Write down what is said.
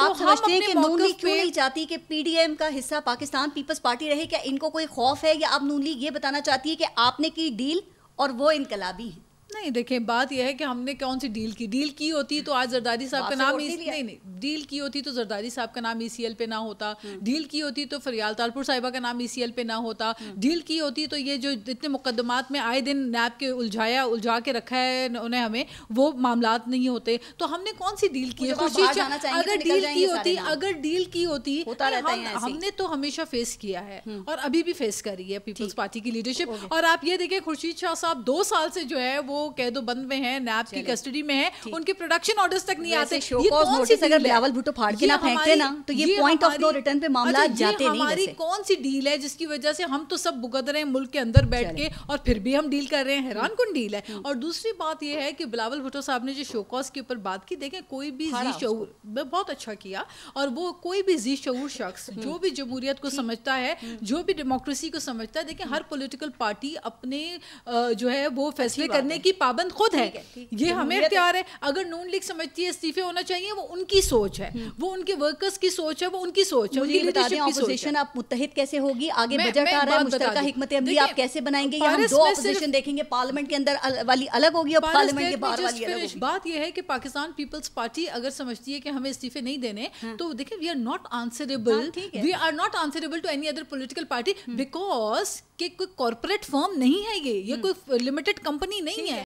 तो आप तो समझते हैं कि नून लीग क्यों नहीं चाहती कि पीडीएम का हिस्सा पाकिस्तान पीपल्स पार्टी रहे क्या इनको कोई खौफ है या आप नून लीग ये बताना चाहती है कि आपने की डील और वो इनकलाबी है नहीं देखें बात यह है कि हमने कौन सी डील की डील की होती तो आज जरदारी साहब का नाम नहीं नहीं डील की होती तो जरदारी साहब का नाम ई e पे ना होता हम्म। डील की होती तो फरियाल तालपुर साहिबा का नाम ई e पे ना होता हम्म। डील की होती तो ये जो इतने मुकदमात में आए दिन नैब के उलझाया उलझा के रखा है उन्हें हमें वो मामला नहीं होते तो हमने कौन सी डील की है तो खुशी तो अगर डील की होती अगर डील की होती हमने तो हमेशा फेस किया है हम्म। और अभी भी फेस करी है पीपल्स पार्टी की लीडरशिप और आप ये देखिए खुर्शीद शाह साहब दो साल से जो है वो कह दो बंद में है नैब की कस्टडी में है उनके प्रोडक्शन ऑर्डर तक नहीं आते अगर भुट्टो फाड़ के ना फेंकते ना तो ये पॉइंट ऑफ नो रिटर्न पे अच्छा मामला जाते नहीं हमारी कौन सी डील है जिसकी वजह से हम तो सब भुगत रहे हैं मुल्क के अंदर बैठ के और फिर भी हम डील कर रहे हैं हैरान कौन डील है हम्म। और दूसरी बात यह है कि बिलावल भुट्टो साहब ने जो शोकॉस के ऊपर बात की देखें कोई भी जी शूर बहुत अच्छा किया और वो कोई भी जी शूर शख्स हम्म। जो भी जमहूरियत को समझता है हम्म। जो भी डेमोक्रेसी को समझता है देखें हर पॉलिटिकल पार्टी अपने जो है वो फैसले करने की पाबंद खुद है ये हमें तैयार तो- है अगर नून लीग समझती है इस्तीफे होना चाहिए वो उनकी सोच है हम्म। वो उनके वर्कर्स की सोच है वो उनकी सोच है उनकी आप मुतहद कैसे होगी आगे बजट आ रहा है मुश्तरका हिकमत अमली आप कैसे बनाएंगे दो देखेंगे पार्लियामेंट के अंदर वाली अलग होगी और पार्लियामेंट के बाहर वाली अलग होगी बात यह है कि पाकिस्तान पीपल्स पार्टी अगर समझती है कि हमें इस्तीफे नहीं देने हाँ। तो देखिए we are not answerable we are not answerable to any other political party because कि कोई कॉर्पोरेट फॉर्म नहीं है ये ये हम्म। कोई लिमिटेड कंपनी नहीं है